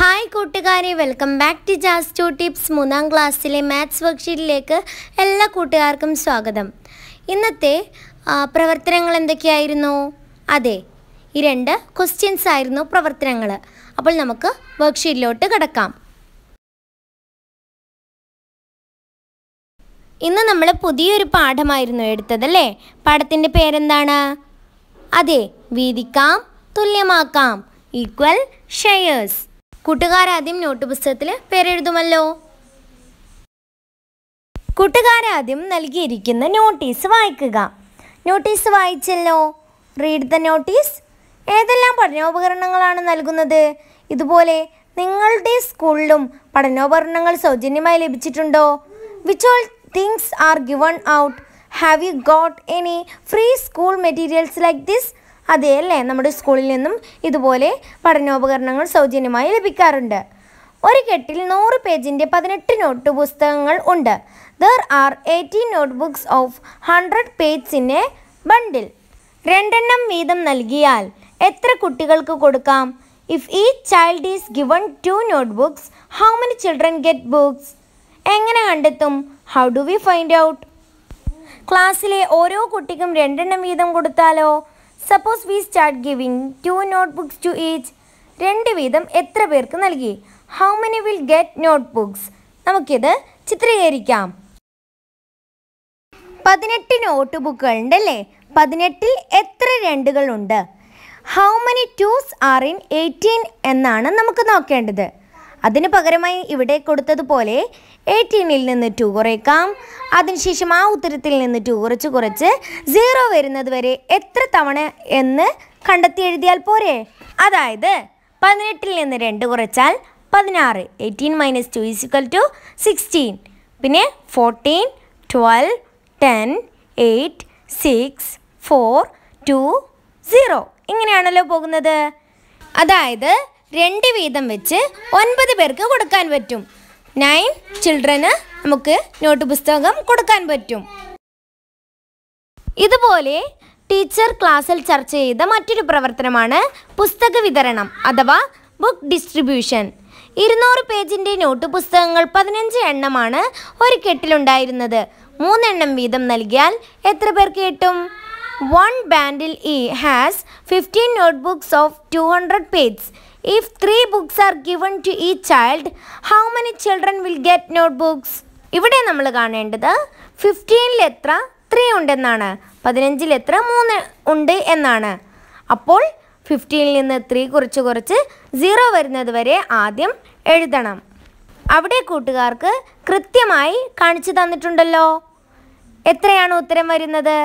Hi കൂട്ടുകാരെ welcome back to ജാസ് to tips മൂന്നാം ക്ലാസ്സിലെ മാത്സ് വർക്ക്ഷീറ്റിലേക്ക് എല്ലാ കൂട്ടുകാർക്കും സ്വാഗതം ഇന്നത്തെ പ്രവർത്തനങ്ങൾ എന്തൊക്കെയായിരുന്നു അതെ ഈ രണ്ട് ക്വസ്റ്റ്യൻസ് ആയിരുന്നു പ്രവർത്തനങ്ങൾ അപ്പോൾ നമുക്ക് വർക്ക്ഷീറ്റിലോട്ട് കിടക്കാം ഇന്ന് നമ്മൾ പുതിയൊരു പാഠമായിരുന്നു എടുത്തത് അല്ലേ പാഠത്തിൻ്റെ പേരെന്താണ് അതെ വീതിക്കാം തുല്യമാക്കാം ഈക്വൽ ഷെയേഴ്സ് കൂട്ടുകാരാദ്യം നോട്ട് പുസ്തകത്തിൽ പേരെഴുതുമല്ലോ കൂട്ടുകാരാദ്യം നൽകിയിരിക്കുന്ന നോട്ടീസ് വായിക്കുക നോട്ടീസ് വായിച്ചല്ലോ റീഡ് ദ നോട്ടീസ് ഏതെല്ലാം പഠനോപകരണങ്ങളാണ് നൽകുന്നത് ഇതുപോലെ നിങ്ങളുടെ സ്കൂളിലും പഠനോപകരണങ്ങൾ സൗജന്യമായി ലഭിച്ചിട്ടുണ്ടോ which all things are given out have you got any free school materials like this അതെയല്ലേ നമ്മുടെ സ്കൂളിൽ നിന്നും ഇതുപോലെ പഠനോപകരണങ്ങൾ സൗജന്യമായി ലഭിക്കാറുണ്ട് ഒരു കെട്ടിൽ നൂറ് പേജിൻ്റെ പതിനെട്ട് നോട്ട് പുസ്തകങ്ങൾ ഉണ്ട് there are eighteen note books of hundred page bundle രണ്ടെണ്ണം വീതം നൽകിയാൽ എത്ര കുട്ടികൾക്ക് കൊടുക്കാം if a child is given two note books how many children get books എങ്ങനെ കണ്ടെത്തും how do we find out ക്ലാസ്സിലെ ഓരോ കുട്ടിക്കും രണ്ടെണ്ണം വീതം കൊടുത്താലോ suppose we start giving two note books to each രണ്ട് വീതം എത്ര പേർക്ക് നൽകി how many will get note books നമുക്കിത് ചിത്രീകരിക്കാം പതിനെട്ട് നോട്ട് ബുക്കുകളുണ്ട് അല്ലേ പതിനെട്ടിൽ എത്ര രണ്ടുകളുണ്ട് how many twos are in eighteen എന്നാണ് നമുക്ക് നോക്കേണ്ടത് അതിന് പകരമായി ഇവിടെ കൊടുത്തതുപോലെ എയ്റ്റീനിൽ നിന്ന് ടു കുറയ്ക്കാം അതിനുശേഷം ആ ഉത്തരത്തിൽ നിന്ന് ടു കുറച്ച് കുറച്ച് സീറോ വരുന്നത് വരെ എത്ര തവണ എന്ന് കണ്ടെത്തി എഴുതിയാൽ പോരെ അതായത് പതിനെട്ടിൽ നിന്ന് രണ്ട് കുറച്ചാൽ പതിനാറ് eighteen minus two is equal to sixteen പിന്നെ fourteen twelve ten eight six four two zero ഇങ്ങനെയാണല്ലോ പോകുന്നത് അതായത് രണ്ട് വീതം വെച്ച് ഒൻപത് പേർക്ക് കൊടുക്കാൻ പറ്റും നയൻ ചിൽഡ്രന് നമുക്ക് നോട്ട് പുസ്തകം കൊടുക്കാൻ പറ്റും ഇതുപോലെ ടീച്ചർ ക്ലാസ്സിൽ ചർച്ച ചെയ്ത മറ്റൊരു പ്രവർത്തനമാണ് പുസ്തക വിതരണം അഥവാ ബുക്ക് ഡിസ്ട്രിബ്യൂഷൻ ഇരുന്നൂറ് പേജിൻ്റെ നോട്ട് പുസ്തകങ്ങൾ പതിനഞ്ച് എണ്ണമാണ് ഒരു കെട്ടിലുണ്ടായിരുന്നത് മൂന്നെണ്ണം വീതം നൽകിയാൽ എത്ര പേർക്ക് കിട്ടും വൺ ബാൻഡിൽ ഇ has fifteen notebooks of two hundred pages If three books are given to each child, how many children will get notebooks? ഇവിടെ നമ്മൾ കാണേണ്ടത് ഫിഫ്റ്റീനിൽ എത്ര ത്രീ ഉണ്ടെന്നാണ് പതിനഞ്ചിൽ എത്ര മൂന്ന് ഉണ്ട് എന്നാണ് അപ്പോൾ ഫിഫ്റ്റീനിൽ നിന്ന് ത്രീ കുറച്ച് കുറച്ച് സീറോ വരുന്നത് വരെ ആദ്യം എഴുതണം അവിടെ കൂട്ടുകാർക്ക് കൃത്യമായി കാണിച്ചു തന്നിട്ടുണ്ടല്ലോ എത്രയാണ് ഉത്തരം വരുന്നത്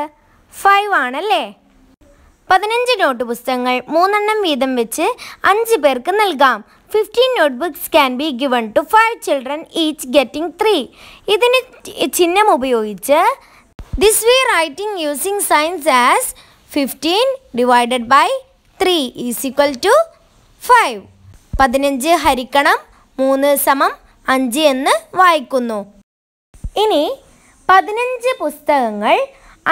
ഫൈവ് ആണല്ലേ പതിനഞ്ച് നോട്ട് പുസ്തകങ്ങൾ മൂന്നെണ്ണം വീതം വെച്ച് അഞ്ച് പേർക്ക് നൽകാം fifteen note books can be given to five children each getting three ഇതിന് ചിഹ്നം ഉപയോഗിച്ച് this we writing using science as fifteen divided by three is equal to five പതിനഞ്ച് ഹരിക്കണം മൂന്ന് സമം അഞ്ച് എന്ന് വായിക്കുന്നു ഇനി പതിനഞ്ച് പുസ്തകങ്ങൾ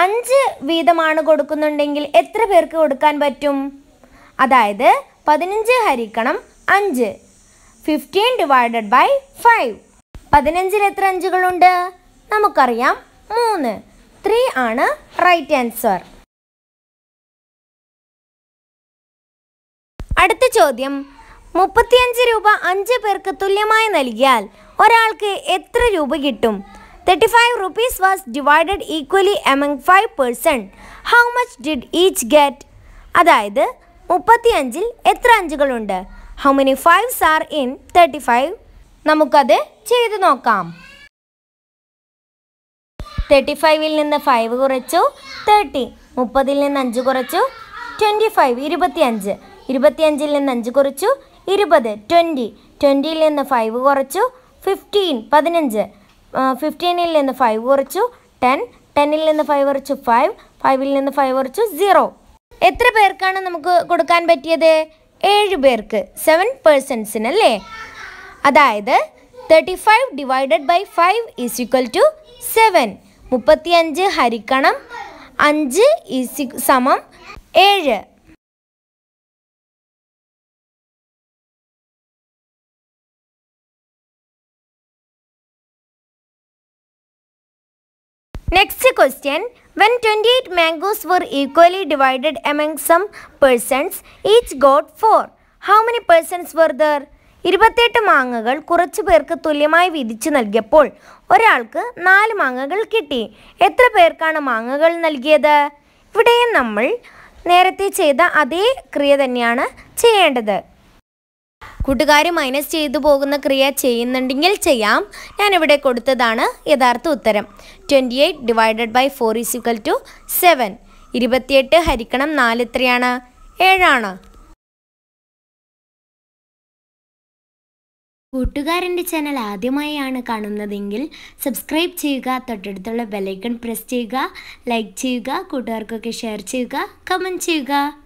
അഞ്ച് വീതമാണ് കൊടുക്കുന്നുണ്ടെങ്കിൽ എത്ര പേർക്ക് കൊടുക്കാൻ പറ്റും അതായത് പതിനഞ്ച് ഹരിക്കണം അഞ്ച് ഫിഫ്റ്റീൻ ഡിവൈഡഡ് ബൈ ഫൈവ് പതിനഞ്ചിൽ എത്ര അഞ്ചുകളുണ്ട് നമുക്കറിയാം മൂന്ന് ത്രീ ആണ് റൈറ്റ് ആൻസർ അടുത്ത ചോദ്യം മുപ്പത്തിയഞ്ച് രൂപ അഞ്ച് പേർക്ക് തുല്യമായി നൽകിയാൽ ഒരാൾക്ക് എത്ര രൂപ കിട്ടും 35 rupees was divided equally among 5 person. How much did each get? അതായത് മുപ്പത്തി അഞ്ചിൽ എത്ര അഞ്ചുകളുണ്ട് how many fives are in thirty five നമുക്കത് ചെയ്തു നോക്കാം തേർട്ടി ഫൈവിൽ നിന്ന് ഫൈവ് കുറച്ചു തേർട്ടി മുപ്പതിൽ നിന്ന് അഞ്ച് കുറച്ചു ട്വൻറ്റി ഫൈവ് ഇരുപത്തിയഞ്ച് ഇരുപത്തിയഞ്ചിൽ നിന്ന് അഞ്ച് കുറച്ചു ഇരുപത് ട്വൻറ്റി ട്വൻറ്റിയിൽ നിന്ന് ഫൈവ് കുറച്ചു ഫിഫ്റ്റീൻ പതിനഞ്ച് ഫിഫ്റ്റീനിൽ നിന്ന് ഫൈവ് കുറച്ചു ടെൻ ടെന്നിൽ നിന്ന് ഫൈവ് കുറച്ചു ഫൈവ് ഫൈവിൽ നിന്ന് ഫൈവ് കുറച്ചു സീറോ എത്ര പേർക്കാണ് നമുക്ക് കൊടുക്കാൻ പറ്റിയത് ഏഴ് പേർക്ക് സെവൻ പേഴ്സൺസിന് അല്ലേ അതായത് thirty five divided by five is equal to seven മുപ്പത്തി അഞ്ച് ഹരിക്കണം അഞ്ച് ഈസ് സമം ഏഴ് Next question. When 28 mangoes were equally divided among some persons, each got four How many persons were there? ഇരുപത്തെട്ട് മാങ്ങകൾ കുറച്ചു പേർക്ക് തുല്യമായി വിധിച്ചു നൽകിയപ്പോൾ ഒരാൾക്ക് നാല് മാങ്ങകൾ കിട്ടി എത്ര പേർക്കാണ് മാങ്ങകൾ നൽകിയത് ഇവിടെയും നമ്മൾ നേരത്തെ ചെയ്ത അതേ ക്രിയ തന്നെയാണ് ചെയ്യേണ്ടത് കൂട്ടുകാർ മൈനസ് ചെയ്തു പോകുന്ന ക്രിയ ചെയ്യുന്നുണ്ടെങ്കിൽ ചെയ്യാം ഞാനിവിടെ കൊടുത്തതാണ് യഥാർത്ഥ ഉത്തരം twenty eight divided by four is equal to seven ഇരുപത്തിയെട്ട് ഹരിക്കണം നാല് എത്രയാണ് ഏഴാണ് കൂട്ടുകാരൻ്റെ ചാനൽ ആദ്യമായാണ് കാണുന്നതെങ്കിൽ സബ്സ്ക്രൈബ് ചെയ്യുക തൊട്ടടുത്തുള്ള ബെലൈക്കൺ പ്രസ് ചെയ്യുക ലൈക്ക് ചെയ്യുക കൂട്ടുകാർക്കൊക്കെ ഷെയർ ചെയ്യുക കമൻറ്റ് ചെയ്യുക